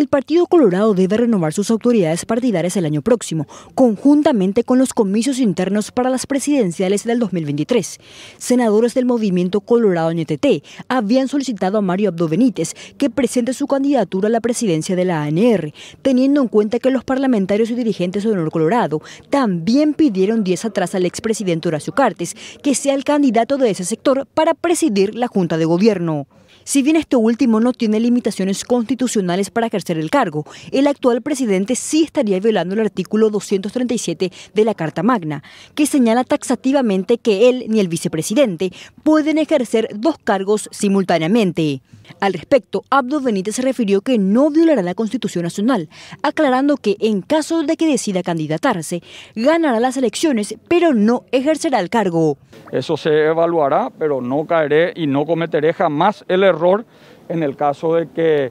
El Partido Colorado debe renovar sus autoridades partidarias el año próximo, conjuntamente con los comicios internos para las presidenciales del 2023. Senadores del movimiento Colorado NTT e habían solicitado a Mario Abdo Benítez que presente su candidatura a la presidencia de la ANR, teniendo en cuenta que los parlamentarios y dirigentes de Honor Colorado también pidieron días atrás al expresidente Horacio Cartes que sea el candidato de ese sector para presidir la Junta de Gobierno. Si bien este último no tiene limitaciones constitucionales para ejercer el cargo, el actual presidente sí estaría violando el artículo 237 de la Carta Magna, que señala taxativamente que él ni el vicepresidente pueden ejercer dos cargos simultáneamente. Al respecto, Abdo Benítez se refirió que no violará la Constitución Nacional, aclarando que en caso de que decida candidatarse, ganará las elecciones, pero no ejercerá el cargo. Eso se evaluará, pero no caeré y no cometeré jamás el error en el caso de que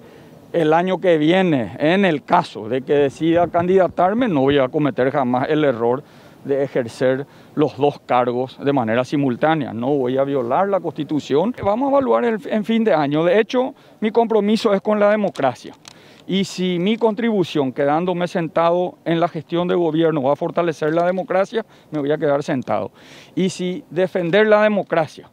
el año que viene, en el caso de que decida candidatarme, no voy a cometer jamás el error de ejercer los dos cargos de manera simultánea. No voy a violar la Constitución. Vamos a evaluar en fin de año. De hecho, mi compromiso es con la democracia. Y si mi contribución, quedándome sentado en la gestión de gobierno, va a fortalecer la democracia, me voy a quedar sentado. Y si defender la democracia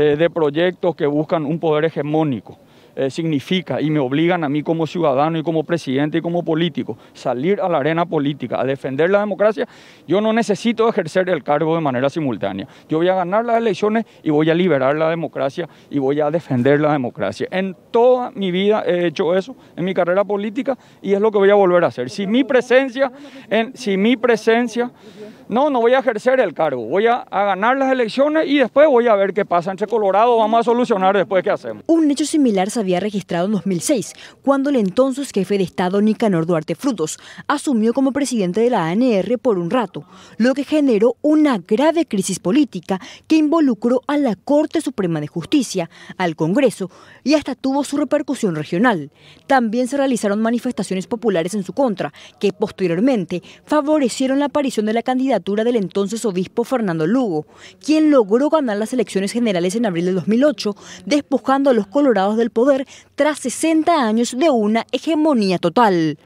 eh, de proyectos que buscan un poder hegemónico. Eh, significa y me obligan a mí como ciudadano y como presidente y como político salir a la arena política, a defender la democracia, yo no necesito ejercer el cargo de manera simultánea. Yo voy a ganar las elecciones y voy a liberar la democracia y voy a defender la democracia. En toda mi vida he hecho eso, en mi carrera política, y es lo que voy a volver a hacer. Si mi presencia, en, si mi presencia, no, no voy a ejercer el cargo, voy a, ganar las elecciones y después voy a ver qué pasa entre Colorado, vamos a solucionar después qué hacemos. Un hecho similar había registrado en 2006, cuando el entonces jefe de Estado Nicanor Duarte Frutos asumió como presidente de la ANR por un rato, lo que generó una grave crisis política que involucró a la Corte Suprema de Justicia, al Congreso y hasta tuvo su repercusión regional. También se realizaron manifestaciones populares en su contra, que posteriormente favorecieron la aparición de la candidatura del entonces obispo Fernando Lugo, quien logró ganar las elecciones generales en abril de 2008, despojando a los colorados del poder tras 60 años de una hegemonía total.